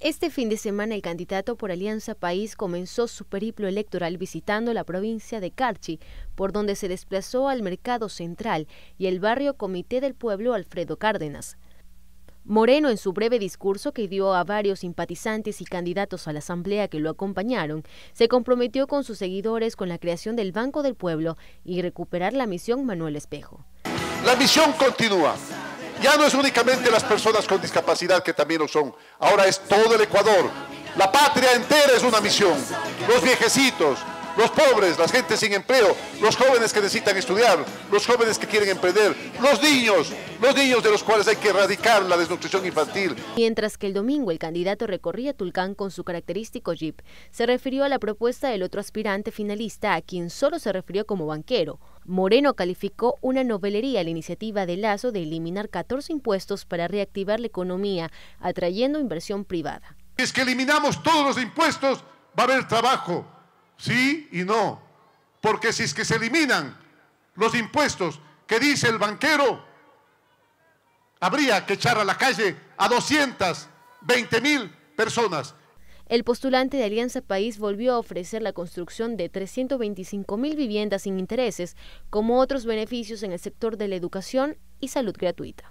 Este fin de semana el candidato por Alianza País comenzó su periplo electoral visitando la provincia de Carchi, por donde se desplazó al Mercado Central y el barrio Comité del Pueblo Alfredo Cárdenas. Moreno, en su breve discurso que dio a varios simpatizantes y candidatos a la asamblea que lo acompañaron, se comprometió con sus seguidores con la creación del Banco del Pueblo y recuperar la misión Manuel Espejo. La misión continúa. Ya no es únicamente las personas con discapacidad que también lo son, ahora es todo el Ecuador. La patria entera es una misión. Los viejecitos, los pobres, la gente sin empleo, los jóvenes que necesitan estudiar, los jóvenes que quieren emprender, los niños, los niños de los cuales hay que erradicar la desnutrición infantil. Mientras que el domingo el candidato recorría Tulcán con su característico jeep, se refirió a la propuesta del otro aspirante finalista a quien solo se refirió como banquero, Moreno calificó una novelería la iniciativa de Lazo de eliminar 14 impuestos para reactivar la economía, atrayendo inversión privada. Es que eliminamos todos los impuestos, va a haber trabajo, sí y no. Porque si es que se eliminan los impuestos que dice el banquero, habría que echar a la calle a 220 mil personas. El postulante de Alianza País volvió a ofrecer la construcción de 325 mil viviendas sin intereses, como otros beneficios en el sector de la educación y salud gratuita.